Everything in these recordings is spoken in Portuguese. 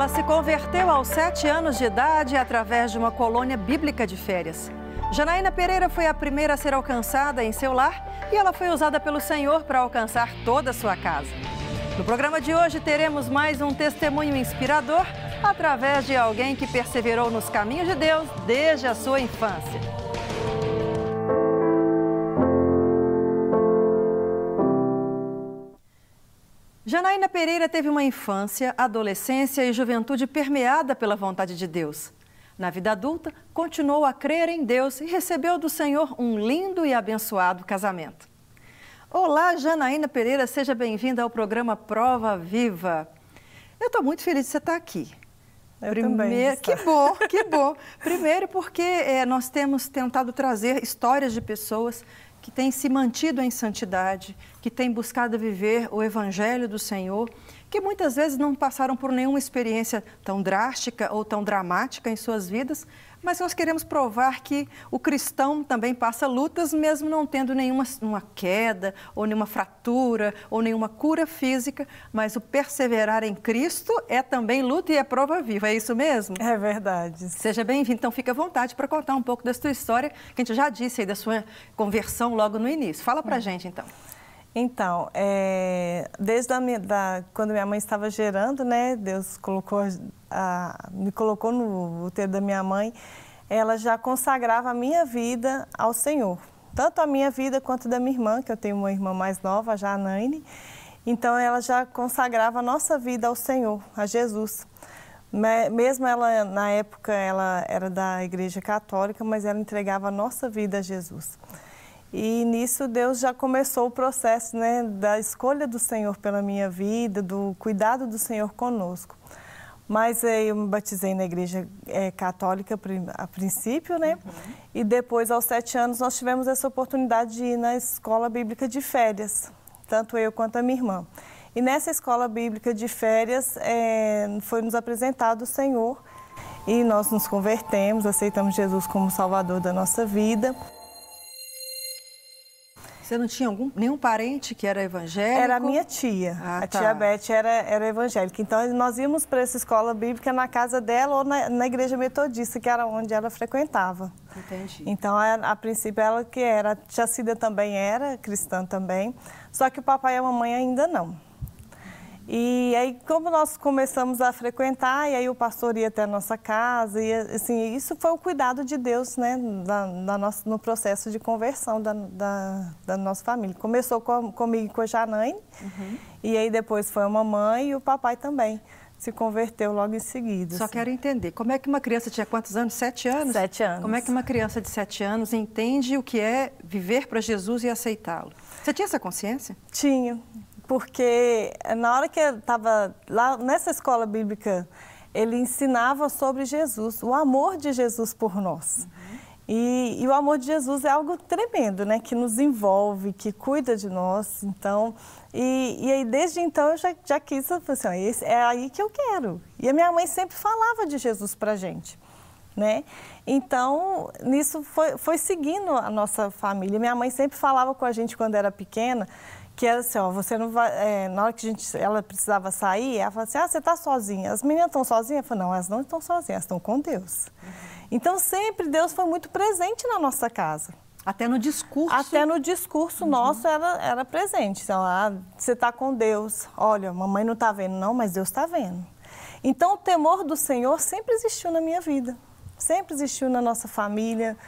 Ela se converteu aos sete anos de idade através de uma colônia bíblica de férias. Janaína Pereira foi a primeira a ser alcançada em seu lar e ela foi usada pelo Senhor para alcançar toda a sua casa. No programa de hoje teremos mais um testemunho inspirador através de alguém que perseverou nos caminhos de Deus desde a sua infância. Janaína Pereira teve uma infância, adolescência e juventude permeada pela vontade de Deus. Na vida adulta, continuou a crer em Deus e recebeu do Senhor um lindo e abençoado casamento. Olá, Janaína Pereira, seja bem-vinda ao programa Prova Viva. Eu estou muito feliz de você estar aqui. Eu Primeiro, Que bom, que bom. Primeiro porque é, nós temos tentado trazer histórias de pessoas que tem se mantido em santidade, que tem buscado viver o Evangelho do Senhor, que muitas vezes não passaram por nenhuma experiência tão drástica ou tão dramática em suas vidas, mas nós queremos provar que o cristão também passa lutas, mesmo não tendo nenhuma uma queda, ou nenhuma fratura, ou nenhuma cura física, mas o perseverar em Cristo é também luta e é prova viva, é isso mesmo? É verdade. Seja bem-vindo, então fica à vontade para contar um pouco da sua história, que a gente já disse aí da sua conversão logo no início. Fala para hum. gente, então. Então, é, desde a minha, da, quando minha mãe estava gerando, né, Deus colocou a, me colocou no útero da minha mãe, ela já consagrava a minha vida ao Senhor. Tanto a minha vida quanto da minha irmã, que eu tenho uma irmã mais nova, já a Naine. Então, ela já consagrava a nossa vida ao Senhor, a Jesus. Mesmo ela, na época, ela era da Igreja Católica, mas ela entregava a nossa vida a Jesus. E nisso Deus já começou o processo né, da escolha do Senhor pela minha vida, do cuidado do Senhor conosco. Mas eh, eu me batizei na igreja é, católica a princípio, né? Uhum. E depois, aos sete anos, nós tivemos essa oportunidade de ir na escola bíblica de férias, tanto eu quanto a minha irmã. E nessa escola bíblica de férias é, foi nos apresentado o Senhor e nós nos convertemos, aceitamos Jesus como Salvador da nossa vida. Você não tinha algum, nenhum parente que era evangélico? Era a minha tia. Ah, a tá. tia Beth era, era evangélica. Então, nós íamos para essa escola bíblica na casa dela ou na, na igreja metodista, que era onde ela frequentava. Entendi. Então, a, a, princípio, ela que era. A tia Cida também era cristã também. Só que o papai e a mamãe ainda não. E aí, como nós começamos a frequentar, e aí o pastor ia até a nossa casa, e assim, isso foi o cuidado de Deus, né, da, da nossa, no processo de conversão da, da, da nossa família. Começou com, comigo e com a Janaine, uhum. e aí depois foi a mamãe e o papai também se converteu logo em seguida. Só assim. quero entender, como é que uma criança tinha quantos anos? Sete anos? Sete anos. Como é que uma criança de sete anos entende o que é viver para Jesus e aceitá-lo? Você tinha essa consciência? Tinha, porque na hora que eu estava lá nessa escola bíblica, ele ensinava sobre Jesus, o amor de Jesus por nós. Uhum. E, e, o amor de Jesus é algo tremendo, né? Que nos envolve, que cuida de nós. Então, e, e aí desde então eu já, já quis, assim, esse, é aí que eu quero. E a minha mãe sempre falava de Jesus para gente, né? Então, nisso foi, foi seguindo a nossa família. Minha mãe sempre falava com a gente quando era pequena que era é assim, ó, você não vai. É, na hora que a gente, ela precisava sair, ela falou assim: ah, você está sozinha. As meninas estão sozinhas? Eu falei: não, elas não estão sozinhas, elas estão com Deus. Então, sempre Deus foi muito presente na nossa casa. Até no discurso. Até no discurso uhum. nosso era, era presente. Então, ah, você está com Deus. Olha, mamãe não está vendo, não, mas Deus está vendo. Então, o temor do Senhor sempre existiu na minha vida, sempre existiu na nossa família.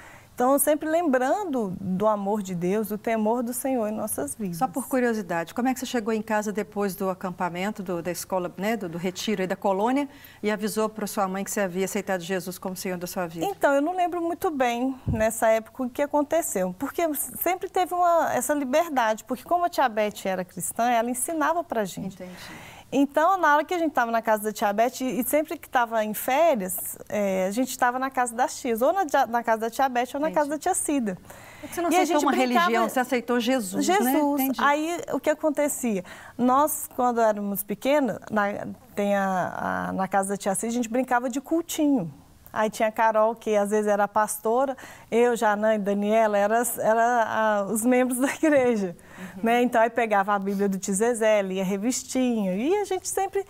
Então, sempre lembrando do amor de Deus, do temor do Senhor em nossas vidas. Só por curiosidade, como é que você chegou em casa depois do acampamento, do, da escola, né, do, do retiro e da colônia e avisou para sua mãe que você havia aceitado Jesus como Senhor da sua vida? Então, eu não lembro muito bem nessa época o que aconteceu, porque sempre teve uma, essa liberdade, porque como a tia Beth era cristã, ela ensinava para gente. Entendi. Então, na hora que a gente estava na casa da tia Beth, e sempre que estava em férias, é, a gente estava na casa das tias, ou na, na casa da tia Beth ou na casa da tia Cida. Você não e aceitou uma brincava... religião, você aceitou Jesus, né? Jesus. Né? Aí, o que acontecia? Nós, quando éramos pequenos, na, tem a, a, na casa da tia Cida, a gente brincava de cultinho. Aí tinha a Carol, que às vezes era pastora, eu, Janã e Daniela, eram era, os membros da igreja. Uhum. Né? Então, aí pegava a Bíblia do tio Zezé, lia revistinho, e a gente sempre...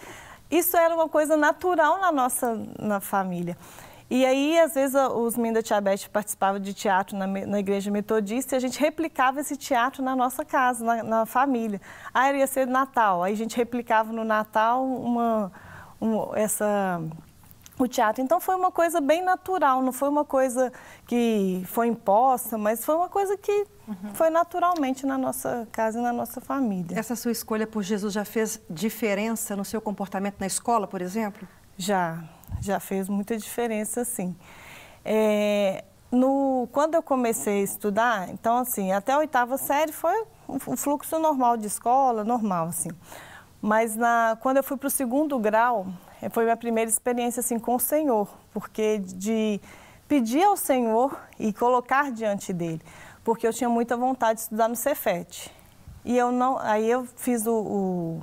Isso era uma coisa natural na nossa na família. E aí, às vezes, os meninos da Tia Beth participavam de teatro na, na, igreja metodista e a gente replicava esse teatro na nossa casa, na, na família. Aí ah, ia ser Natal, aí a gente replicava no Natal uma, uma essa o teatro. Então foi uma coisa bem natural, não foi uma coisa que foi imposta, mas foi uma coisa que uhum. foi naturalmente na nossa casa e na nossa família. Essa sua escolha por Jesus já fez diferença no seu comportamento na escola, por exemplo? Já, já fez muita diferença, sim. É, no, quando eu comecei a estudar, então assim, até a oitava série foi o fluxo normal de escola, normal assim. Mas na, quando eu fui para o segundo grau, é, foi minha primeira experiência assim com o Senhor, porque de pedir ao Senhor e colocar diante dele, porque eu tinha muita vontade de estudar no Cefet. E eu não, aí eu fiz o, o,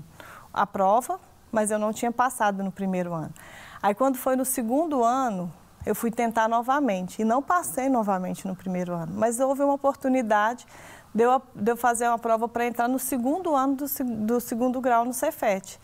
a prova, mas eu não tinha passado no primeiro ano. Aí quando foi no segundo ano, eu fui tentar novamente e não passei novamente no primeiro ano, mas houve uma oportunidade de eu, de eu fazer uma prova para entrar no segundo ano do, do segundo grau no Cefet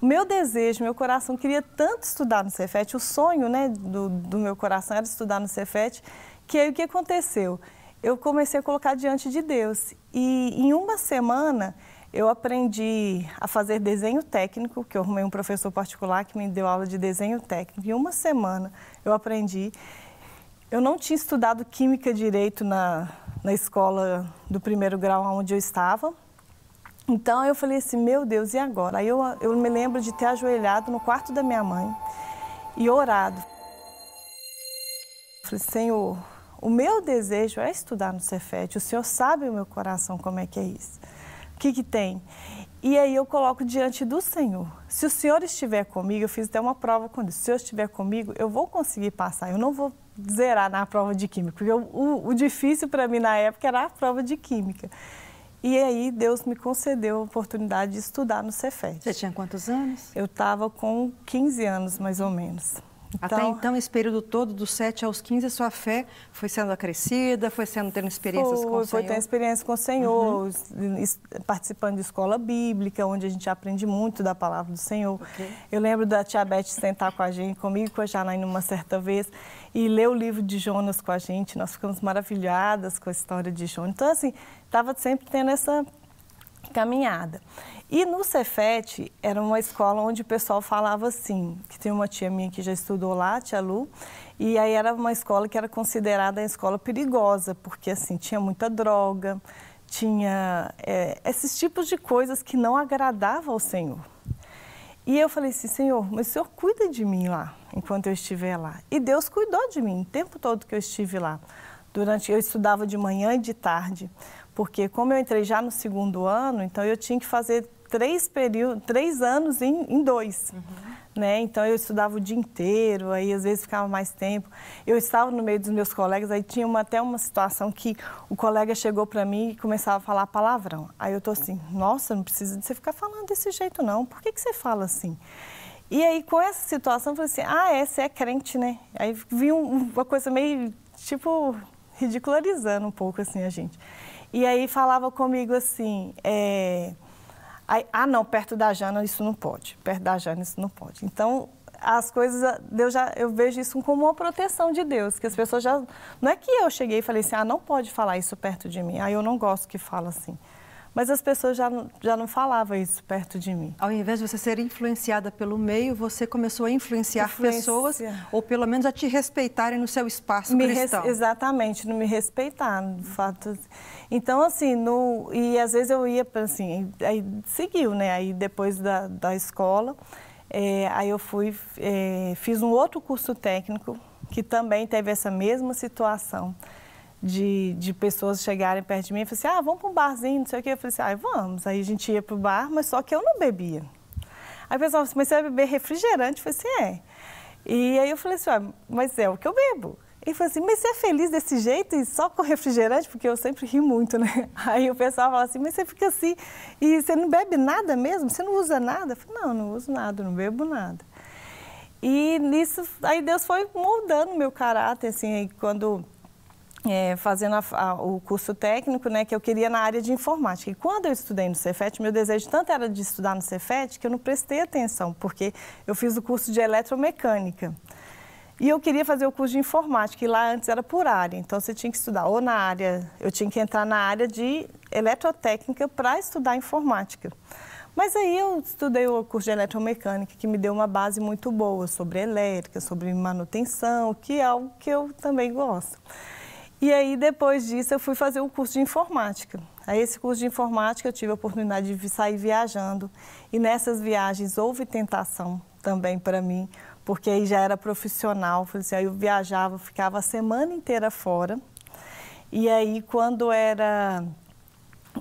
meu desejo, meu coração queria tanto estudar no Cefet, o sonho né, do, do meu coração era estudar no Cefet, que aí o que aconteceu? Eu comecei a colocar diante de Deus. E em uma semana eu aprendi a fazer desenho técnico, que eu arrumei um professor particular que me deu aula de desenho técnico. Em uma semana eu aprendi. Eu não tinha estudado química direito na, na escola do primeiro grau onde eu estava, então eu falei assim, meu Deus, e agora? Aí eu, eu me lembro de ter ajoelhado no quarto da minha mãe e orado. Eu falei, Senhor, o meu desejo é estudar no Cefet, o Senhor sabe o meu coração como é que é isso. O que que tem? E aí eu coloco diante do Senhor. Se o Senhor estiver comigo, eu fiz até uma prova com ele. Se o Senhor estiver comigo, eu vou conseguir passar. Eu não vou zerar na prova de química, porque eu, o, o difícil para mim na época era a prova de química. E aí Deus me concedeu a oportunidade de estudar no Cefet. Você tinha quantos anos? Eu estava com 15 anos, mais ou menos. Então... Até então, esse período todo, dos 7 aos 15, a sua fé foi sendo acrescida, foi sendo tendo experiências foi, com o foi Senhor? Foi tendo experiência com o Senhor, uhum. participando de escola bíblica, onde a gente aprende muito da palavra do Senhor. Okay. Eu lembro da tia Beth sentar com a gente, comigo com a Janaína uma certa vez, e ler o livro de Jonas com a gente. Nós ficamos maravilhadas com a história de Jonas. Então, assim, estava sempre tendo essa caminhada. E no Cefet era uma escola onde o pessoal falava assim, que tem uma tia minha que já estudou lá, tia Lu, e aí era uma escola que era considerada uma escola perigosa, porque assim, tinha muita droga, tinha é, esses tipos de coisas que não agradavam ao Senhor. E eu falei assim, Senhor, mas o Senhor cuida de mim lá, enquanto eu estiver lá. E Deus cuidou de mim o tempo todo que eu estive lá. Durante, eu estudava de manhã e de tarde porque como eu entrei já no segundo ano, então eu tinha que fazer três períodos, três anos em, em dois. Uhum. Né? Então eu estudava o dia inteiro, aí às vezes ficava mais tempo. Eu estava no meio dos meus colegas, aí tinha uma, até uma situação que o colega chegou para mim e começava a falar palavrão. Aí eu tô assim, nossa, não precisa de você ficar falando desse jeito não. Por que que você fala assim? E aí com essa situação eu falei assim, ah, é, você é crente, né? Aí vi um, uma coisa meio tipo ridicularizando um pouco assim a gente. E aí falava comigo assim, é, aí, ah não, perto da Jana isso não pode, perto da Jana isso não pode. Então as coisas, eu já, eu vejo isso como uma proteção de Deus, que as pessoas já, não é que eu cheguei e falei assim, ah não pode falar isso perto de mim, aí ah, eu não gosto que fala assim. Mas as pessoas já, já não falavam isso perto de mim. Ao invés de você ser influenciada pelo meio, você começou a influenciar Influencia. pessoas, ou pelo menos a te respeitarem no seu espaço me cristão. Res, exatamente, não me respeitar, no fato. Então, assim, no, e às vezes eu ia, assim, aí seguiu, né? Aí depois da, da escola, é, aí eu fui, é, fiz um outro curso técnico que também teve essa mesma situação de, de pessoas chegarem perto de mim e falarem assim, ah, vamos para um barzinho, não sei o quê. Eu falei assim, ah, vamos. Aí a gente ia para o bar, mas só que eu não bebia. Aí o pessoal assim, mas você vai beber refrigerante? Eu falei assim, é. E aí eu falei assim, ah, mas é o que eu bebo. Ele falou assim, mas você é feliz desse jeito e só com refrigerante? Porque eu sempre ri muito, né? Aí o pessoal fala assim, mas você fica assim e você não bebe nada mesmo? Você não usa nada? Eu falei, não, não uso nada, não bebo nada. E nisso, aí Deus foi moldando meu caráter, assim, aí quando é, fazendo a, a, o curso técnico, né, que eu queria na área de informática. E quando eu estudei no Cefet, meu desejo tanto era de estudar no Cefet que eu não prestei atenção, porque eu fiz o curso de eletromecânica. E eu queria fazer o curso de informática, e lá antes era por área, então você tinha que estudar ou na área, eu tinha que entrar na área de eletrotécnica para estudar informática. Mas aí eu estudei o curso de eletromecânica, que me deu uma base muito boa sobre elétrica, sobre manutenção, que é algo que eu também gosto. E aí, depois disso, eu fui fazer um curso de informática. Aí, esse curso de informática, eu tive a oportunidade de sair viajando. E nessas viagens houve tentação também para mim, porque aí já era profissional. assim, aí eu viajava, ficava a semana inteira fora. E aí, quando era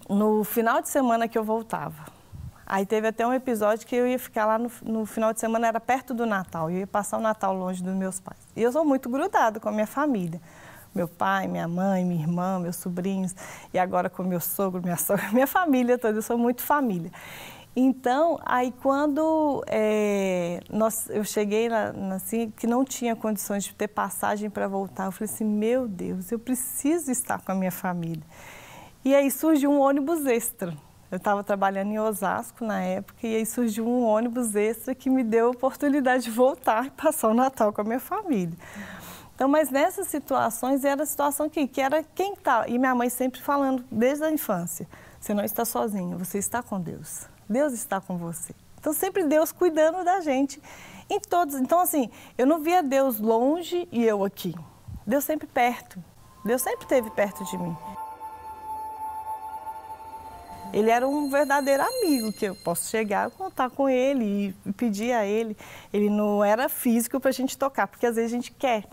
no final de semana que eu voltava, Aí teve até um episódio que eu ia ficar lá no, no, final de semana, era perto do Natal, eu ia passar o Natal longe dos meus pais. E eu sou muito grudada com a minha família meu pai, minha mãe, minha irmã, meus sobrinhos, e agora com meu sogro, minha sogra, minha família toda, eu sou muito família. Então, aí quando é, nós, eu cheguei assim, que não tinha condições de ter passagem para voltar, eu falei assim, meu Deus, eu preciso estar com a minha família. E aí surgiu um ônibus extra. Eu estava trabalhando em Osasco na época e aí surgiu um ônibus extra que me deu a oportunidade de voltar e passar o Natal com a minha família. Então, mas nessas situações era a situação que, que era quem está. E minha mãe sempre falando, desde a infância: você não está sozinho, você está com Deus. Deus está com você. Então, sempre Deus cuidando da gente. Em todos. Então, assim, eu não via Deus longe e eu aqui. Deus sempre perto. Deus sempre esteve perto de mim. Ele era um verdadeiro amigo, que eu posso chegar, contar com ele e pedir a ele. Ele não era físico para a gente tocar, porque às vezes a gente quer.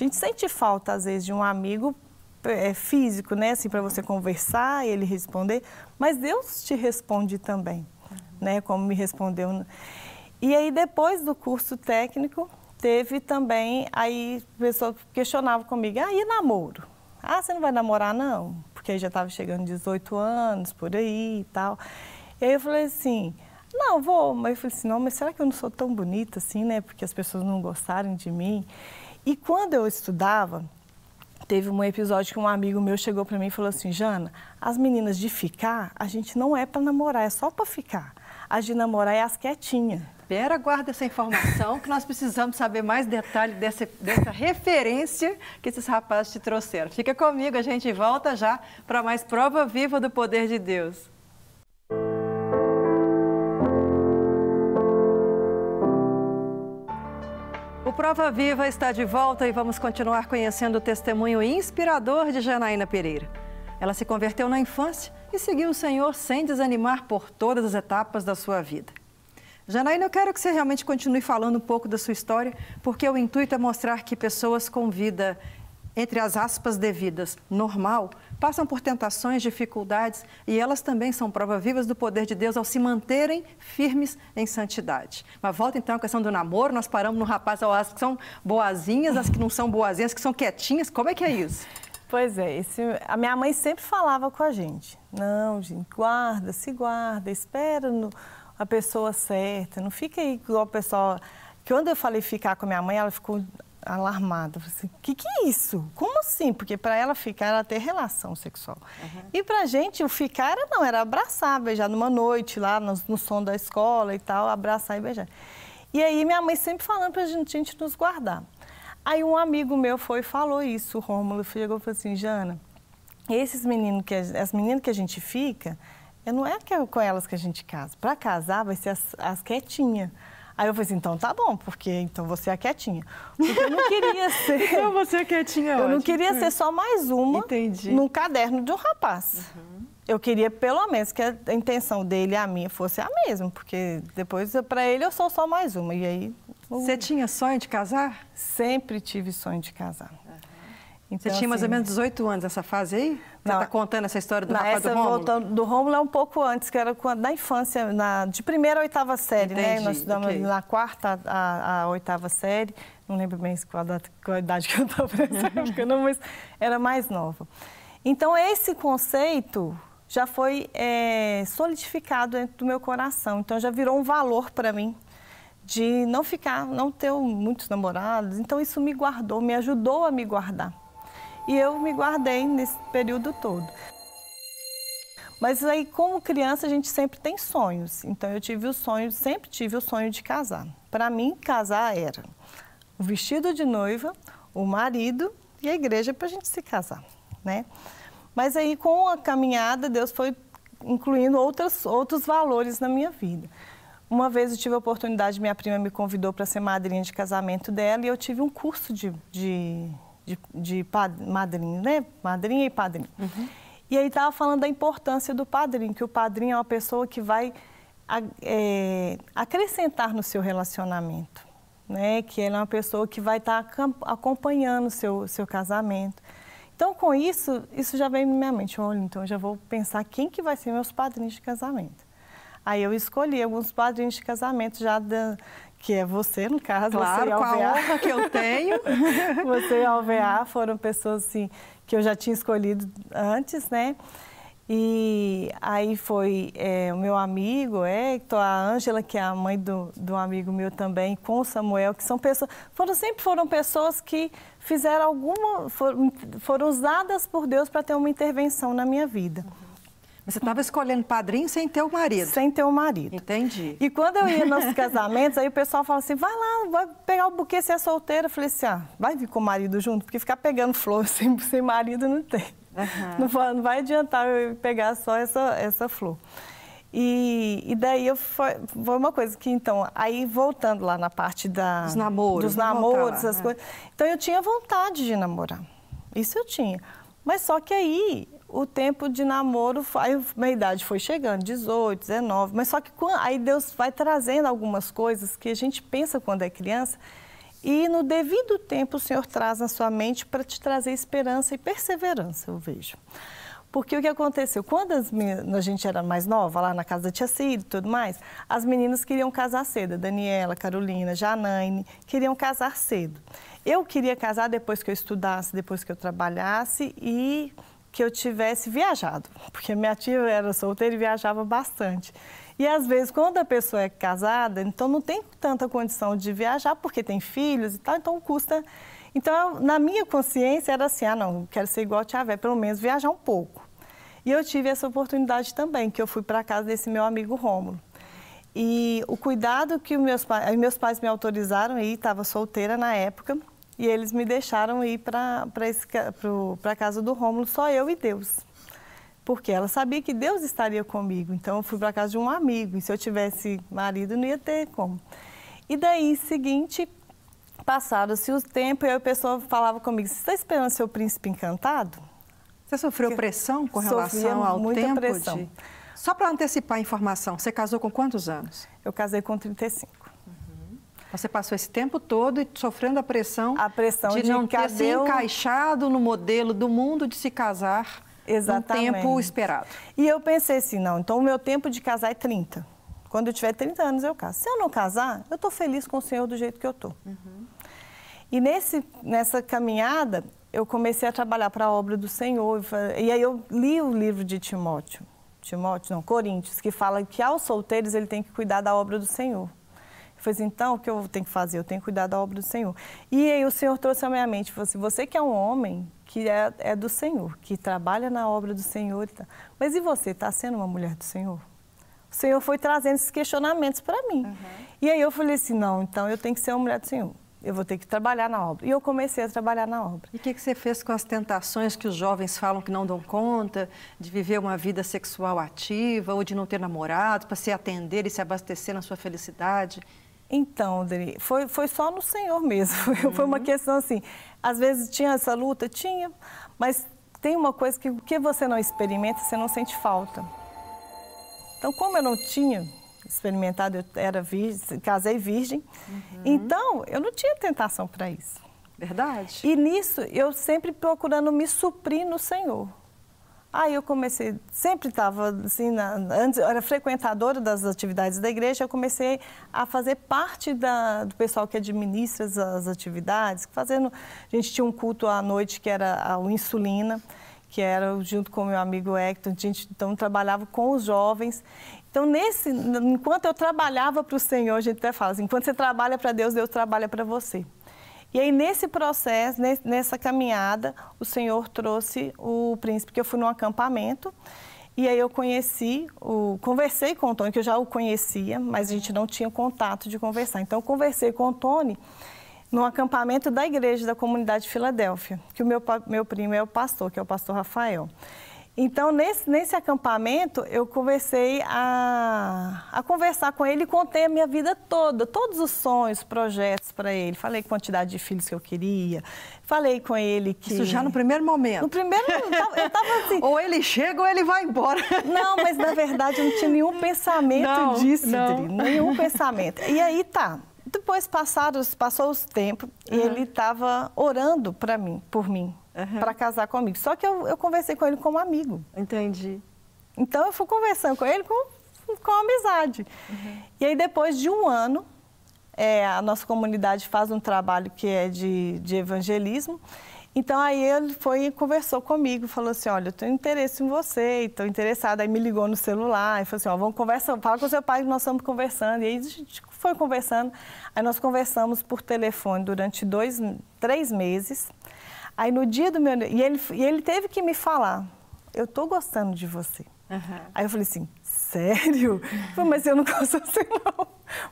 A gente sente falta, às vezes, de um amigo é, físico, né? Assim, para você conversar, ele responder. Mas Deus te responde também, uhum. né? Como me respondeu. E aí, depois do curso técnico, teve também, aí pessoas questionavam comigo, ah, e namoro? Ah, você não vai namorar, não? Porque aí já estava chegando 18 anos, por aí e tal. E aí eu falei assim, não, vou. Mas eu falei assim, não, mas será que eu não sou tão bonita assim, né? Porque as pessoas não gostarem de mim. E quando eu estudava, teve um episódio que um amigo meu chegou para mim e falou assim: Jana, as meninas de ficar, a gente não é para namorar, é só para ficar. As de namorar é as quietinhas. Pera, guarda essa informação que nós precisamos saber mais detalhe dessa, dessa referência que esses rapazes te trouxeram. Fica comigo, a gente volta já para mais prova viva do poder de Deus. Prova Viva está de volta e vamos continuar conhecendo o testemunho inspirador de Janaína Pereira. Ela se converteu na infância e seguiu o Senhor sem desanimar por todas as etapas da sua vida. Janaína, eu quero que você realmente continue falando um pouco da sua história, porque o intuito é mostrar que pessoas com vida entre as aspas devidas, normal, passam por tentações, dificuldades e elas também são prova vivas do poder de Deus ao se manterem firmes em santidade. Mas volta então à questão do namoro, nós paramos no rapaz, as que são boazinhas, as que não são boazinhas, as que são quietinhas, como é que é isso? Pois é, esse, a minha mãe sempre falava com a gente, não, gente, guarda, se guarda, espera no, a pessoa certa, não fica aí igual o pessoal... Quando eu falei ficar com a minha mãe, ela ficou alarmada. Falei assim, que que é isso? Como assim? Porque para ela ficar, ela ter relação sexual. Uhum. E a gente, o ficar era não, era abraçar, beijar numa noite lá, no, no som da escola e tal, abraçar e beijar. E aí minha mãe sempre falando a gente, gente nos guardar. Aí um amigo meu foi e falou isso, o Rômulo chegou e falou assim, Jana, esses meninos que as meninas que a gente fica, não é, é com elas que a gente casa. Para casar vai ser as, as quietinhas. Aí eu falei assim, então tá bom, porque então você é quietinha. Porque eu não queria ser. então você é quietinha, Eu ótimo. não queria então. ser só mais uma Entendi. num caderno de um rapaz. Uhum. Eu queria, pelo menos, que a intenção dele e a minha fosse a mesma, porque depois, para ele, eu sou só mais uma. E aí. Você tinha sonho de casar? Sempre tive sonho de casar. Então, você tinha mais assim, ou menos 18 anos nessa fase aí? Você está contando essa história do não, rapaz essa, do Rômulo? Voltando, do Rômulo é um pouco antes, que era da na infância, na, de primeira a oitava série, né? Entendi, né? Nós estudamos okay. na quarta a, a, oitava série. Não lembro bem qual, qual a idade que eu estava pensando, não, mas era mais nova. Então, esse conceito já foi é, solidificado dentro do meu coração. Então, já virou um valor para mim de não ficar, não ter muitos namorados. Então, isso me guardou, me ajudou a me guardar. E eu me guardei nesse período todo. Mas aí, como criança, a gente sempre tem sonhos. Então, eu tive o sonho, sempre tive o sonho de casar. Para mim, casar era o vestido de noiva, o marido e a igreja para a gente se casar, né? Mas aí, com a caminhada, Deus foi incluindo outros outros valores na minha vida. Uma vez eu tive a oportunidade, minha prima me convidou para ser madrinha de casamento dela e eu tive um curso de, de de, de madrinho, né? Madrinha e padrinho. Uhum. E aí estava falando da importância do padrinho, que o padrinho é uma pessoa que vai é, acrescentar no seu relacionamento, né? Que ele é uma pessoa que vai estar tá acompanhando o seu, seu casamento. Então, com isso, isso já veio na minha mente. Olha, então eu já vou pensar quem que vai ser meus padrinhos de casamento. Aí eu escolhi alguns padrinhos de casamento já que é você, no caso, claro, você com a honra que eu tenho. você e a OVA foram pessoas, assim, que eu já tinha escolhido antes, né? E aí foi é, o meu amigo Hector, a Ângela, que é a mãe do, do amigo meu também, com o Samuel, que são pessoas, foram, sempre foram pessoas que fizeram alguma, foram, foram usadas por Deus para ter uma intervenção na minha vida. Uhum. Mas você estava escolhendo padrinho sem ter o marido? Sem ter o marido. Entendi. E quando eu ia nos casamentos, aí o pessoal fala assim: vai lá, vai pegar o buquê, se é solteira. Eu falei assim: ah, vai vir com o marido junto? Porque ficar pegando flor sem, sem marido não tem. Uhum. Não, vai, não vai adiantar eu pegar só essa, essa flor. E, e, daí eu foi, foi, uma coisa que, então, aí voltando lá na parte da, dos namoros, dos namoros, essas é. coisas. Então eu tinha vontade de namorar. Isso eu tinha. Mas só que aí o tempo de namoro, a minha idade foi chegando, 18, 19, mas só que quando, aí Deus vai trazendo algumas coisas que a gente pensa quando é criança e no devido tempo o Senhor traz na sua mente para te trazer esperança e perseverança, eu vejo. Porque o que aconteceu? Quando meninas, a gente era mais nova, lá na casa da tia Cida e tudo mais, as meninas queriam casar cedo. Daniela, Carolina, Janaine, queriam casar cedo. Eu queria casar depois que eu estudasse, depois que eu trabalhasse e que eu tivesse viajado, porque minha tia era solteira e viajava bastante. E às vezes, quando a pessoa é casada, então não tem tanta condição de viajar, porque tem filhos e tal, então custa. Então, na minha consciência, era assim: ah, não, quero ser igual a Tia Vé, pelo menos viajar um pouco. E eu tive essa oportunidade também, que eu fui para casa desse meu amigo Rômulo. E o cuidado que meus, meus pais me autorizaram, e estava solteira na época, e eles me deixaram ir para a casa do Rômulo, só eu e Deus. Porque ela sabia que Deus estaria comigo. Então, eu fui para a casa de um amigo. E se eu tivesse marido, não ia ter como. E daí, seguinte, passado-se o tempo, e a pessoa falava comigo, você está esperando seu príncipe encantado? Você sofreu Porque pressão com relação ao muita tempo? Pressão. De... Só para antecipar a informação, você casou com quantos anos? Eu casei com 35. Você passou esse tempo todo sofrendo a pressão, a pressão de, de não ter se encaixado no modelo do mundo de se casar Exatamente. no tempo esperado. E eu pensei assim, não, então o meu tempo de casar é 30. Quando eu tiver 30 anos, eu caso. Se eu não casar, eu estou feliz com o Senhor do jeito que eu estou. Uhum. E nesse, nessa caminhada, eu comecei a trabalhar para a obra do Senhor. E aí eu li o livro de Timóteo, Timóteo, não, Coríntios, que fala que aos solteiros ele tem que cuidar da obra do Senhor. Eu falei assim, então, o que eu tenho que fazer? Eu tenho que cuidar da obra do Senhor. E aí o Senhor trouxe à minha mente, falou assim, você que é um homem que é, é do Senhor, que trabalha na obra do Senhor, mas e você, está sendo uma mulher do Senhor? O Senhor foi trazendo esses questionamentos para mim. Uhum. E aí eu falei assim, não, então eu tenho que ser uma mulher do Senhor eu vou ter que trabalhar na obra. E eu comecei a trabalhar na obra. E o que, que, você fez com as tentações que os jovens falam que não dão conta, de viver uma vida sexual ativa ou de não ter namorado, para se atender e se abastecer na sua felicidade? Então, Dri, foi, foi só no Senhor mesmo. Uhum. Foi uma uhum. questão assim. Às vezes tinha essa luta, tinha, mas tem uma coisa que o que você não experimenta, você não sente falta. Então, como eu não tinha experimentado, eu era virgem, casei virgem, uhum. então eu não tinha tentação para isso. Verdade. E nisso eu sempre procurando me suprir no Senhor. Aí eu comecei, sempre estava assim, na, antes eu era frequentadora das atividades da igreja, eu comecei a fazer parte da, do pessoal que administra as, as atividades, fazendo, a gente tinha um culto à noite que era a insulina, que era junto com meu amigo Hector, a gente então trabalhava com os jovens. Então, nesse, enquanto eu trabalhava para o Senhor, a gente até fala assim, enquanto você trabalha para Deus, Deus trabalha para você. E aí, nesse processo, nessa caminhada, o Senhor trouxe o príncipe, que eu fui num acampamento. E aí eu conheci, o, conversei com o Tony, que eu já o conhecia, mas a gente não tinha contato de conversar. Então, eu conversei com o Tony num acampamento da igreja da comunidade de Filadélfia, que o meu, meu primo é o pastor, que é o pastor Rafael. Então, nesse, nesse acampamento, eu comecei a, a conversar com ele e contei a minha vida toda, todos os sonhos, projetos para ele. Falei quantidade de filhos que eu queria, falei com ele que... Isso já no primeiro momento? No primeiro, eu eu tava assim... ou ele chega ou ele vai embora. Não, mas na verdade eu não tinha nenhum pensamento não, disso, não. nenhum pensamento. E aí tá, depois passados, passou os tempos uhum. e ele estava orando para mim, por mim, uhum. para casar comigo. Só que eu, eu, conversei com ele como amigo. Entendi. Então eu fui conversando com ele com, com amizade. Uhum. E aí depois de um ano, é, a nossa comunidade faz um trabalho que é de, de evangelismo então aí ele foi e conversou comigo, falou assim, olha, eu tenho interesse em você, estou interessado. Aí me ligou no celular e falou assim, ó, vamos conversar, fala com seu pai que nós estamos conversando. E aí a gente foi conversando, aí nós conversamos por telefone durante dois, três meses. Aí no dia do meu... E ele, e ele teve que me falar, eu estou gostando de você. Uhum. Aí eu falei assim, sério? Uhum. mas eu não gosto assim não,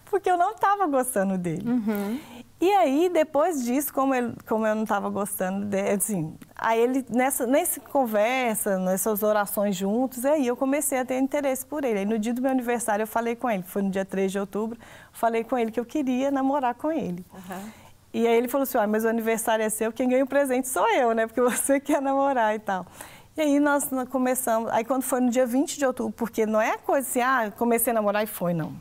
porque eu não estava gostando dele. Uhum. E aí, depois disso, como, ele, como eu não estava gostando, de, assim, aí ele, nessa, nessa conversa, nessas orações juntos, aí eu comecei a ter interesse por ele. Aí no dia do meu aniversário eu falei com ele, foi no dia 3 de outubro, falei com ele que eu queria namorar com ele. Uhum. E aí ele falou assim, ah, mas o aniversário é seu, quem ganha o presente sou eu, né, porque você quer namorar e tal. E aí nós começamos, aí quando foi no dia 20 de outubro, porque não é coisa assim, ah, comecei a namorar e foi, não.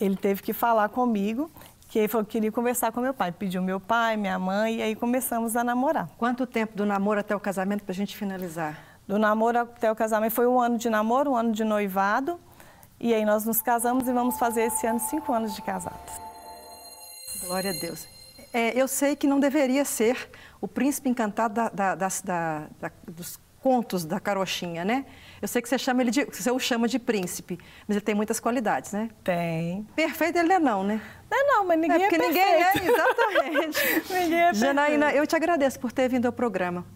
Ele teve que falar comigo que ele falou que queria conversar com meu pai. Pediu meu pai, minha mãe, e aí começamos a namorar. Quanto tempo do namoro até o casamento para a gente finalizar? Do namoro até o casamento foi um ano de namoro, um ano de noivado. E aí nós nos casamos e vamos fazer esse ano cinco anos de casados. Glória a Deus. É, eu sei que não deveria ser o príncipe encantado da, da, da, dos contos da carochinha, né? Eu sei que você chama ele de. Você o chama de príncipe, mas ele tem muitas qualidades, né? Tem. Perfeito ele não é não, né? Não é não, mas ninguém é, porque é perfeito. ninguém é, exatamente. ninguém é Janaína, eu te agradeço por ter vindo ao programa.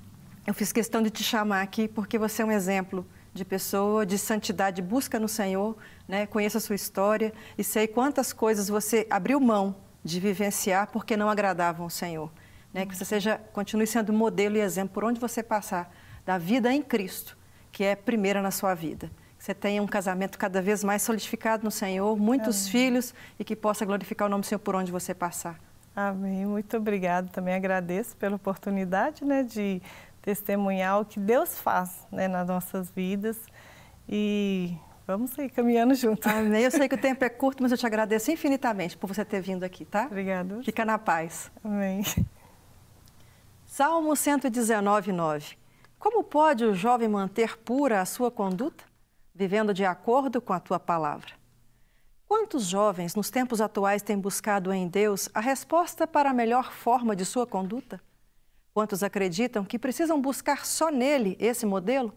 Eu fiz questão de te chamar aqui porque você é um exemplo de pessoa, de santidade, busca no Senhor, né? Conheça a sua história e sei quantas coisas você abriu mão de vivenciar porque não agradavam ao Senhor, né? Que você seja continue sendo modelo e exemplo por onde você passar da vida em Cristo que é primeira na sua vida. Que você tenha um casamento cada vez mais solidificado no Senhor, muitos Amém. filhos e que possa glorificar o nome do Senhor por onde você passar. Amém. Muito obrigada. Também agradeço pela oportunidade né, de testemunhar o que Deus faz né, nas nossas vidas. E vamos aí caminhando juntos. Amém. Eu sei que o tempo é curto, mas eu te agradeço infinitamente por você ter vindo aqui, tá? Obrigada. Fica na paz. Amém. Salmo 119, 9. Como pode o jovem manter pura a sua conduta, vivendo de acordo com a tua palavra? Quantos jovens nos tempos atuais têm buscado em Deus a resposta para a melhor forma de sua conduta? Quantos acreditam que precisam buscar só nele esse modelo?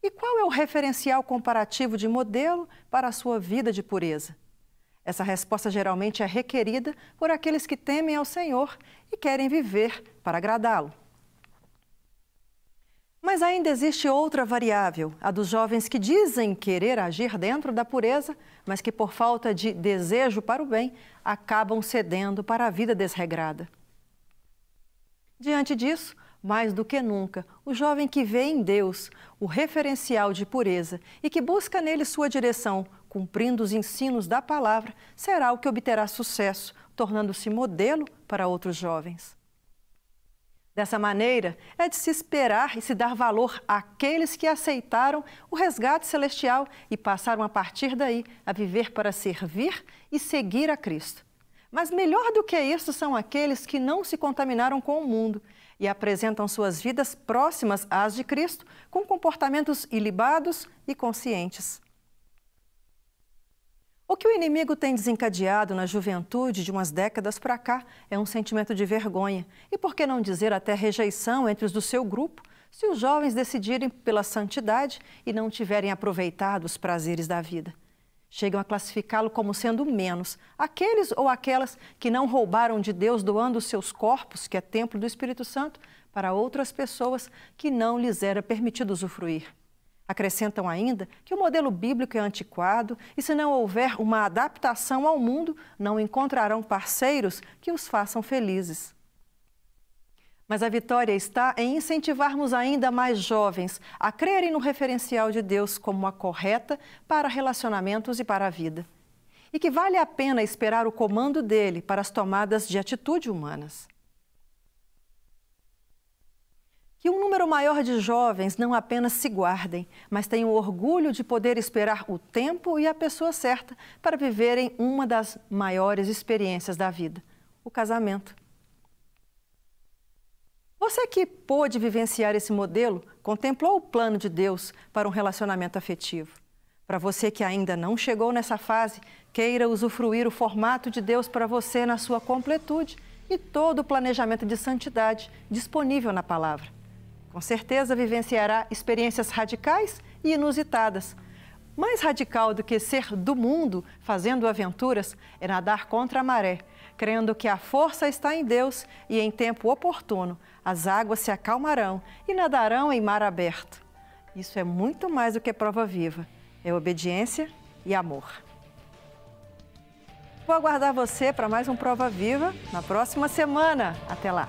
E qual é o referencial comparativo de modelo para a sua vida de pureza? Essa resposta geralmente é requerida por aqueles que temem ao Senhor e querem viver para agradá-lo. Mas ainda existe outra variável, a dos jovens que dizem querer agir dentro da pureza, mas que por falta de desejo para o bem acabam cedendo para a vida desregrada. Diante disso, mais do que nunca, o jovem que vê em Deus o referencial de pureza e que busca nele sua direção, cumprindo os ensinos da palavra, será o que obterá sucesso, tornando-se modelo para outros jovens. Dessa maneira, é de se esperar e se dar valor àqueles que aceitaram o resgate celestial e passaram a partir daí a viver para servir e seguir a Cristo. Mas melhor do que isso são aqueles que não se contaminaram com o mundo e apresentam suas vidas próximas às de Cristo com comportamentos ilibados e conscientes. O que o inimigo tem desencadeado na juventude de umas décadas para cá é um sentimento de vergonha e, por que não dizer, até rejeição entre os do seu grupo, se os jovens decidirem pela santidade e não tiverem aproveitado os prazeres da vida. Chegam a classificá-lo como sendo menos aqueles ou aquelas que não roubaram de Deus doando seus corpos, que é templo do Espírito Santo, para outras pessoas que não lhes era permitido usufruir. Acrescentam ainda que o modelo bíblico é antiquado e, se não houver uma adaptação ao mundo, não encontrarão parceiros que os façam felizes. Mas a vitória está em incentivarmos ainda mais jovens a crerem no referencial de Deus como a correta para relacionamentos e para a vida. E que vale a pena esperar o comando dele para as tomadas de atitude humanas. que um número maior de jovens não apenas se guardem, mas tenham orgulho de poder esperar o tempo e a pessoa certa para viverem uma das maiores experiências da vida: o casamento. Você que pôde vivenciar esse modelo, contemplou o plano de Deus para um relacionamento afetivo. Para você que ainda não chegou nessa fase, queira usufruir o formato de Deus para você na sua completude e todo o planejamento de santidade disponível na palavra. Com certeza vivenciará experiências radicais e inusitadas. Mais radical do que ser do mundo fazendo aventuras é nadar contra a maré, crendo que a força está em Deus e em tempo oportuno as águas se acalmarão e nadarão em mar aberto. Isso é muito mais do que prova viva, é obediência e amor. Vou aguardar você para mais um Prova Viva na próxima semana. Até lá!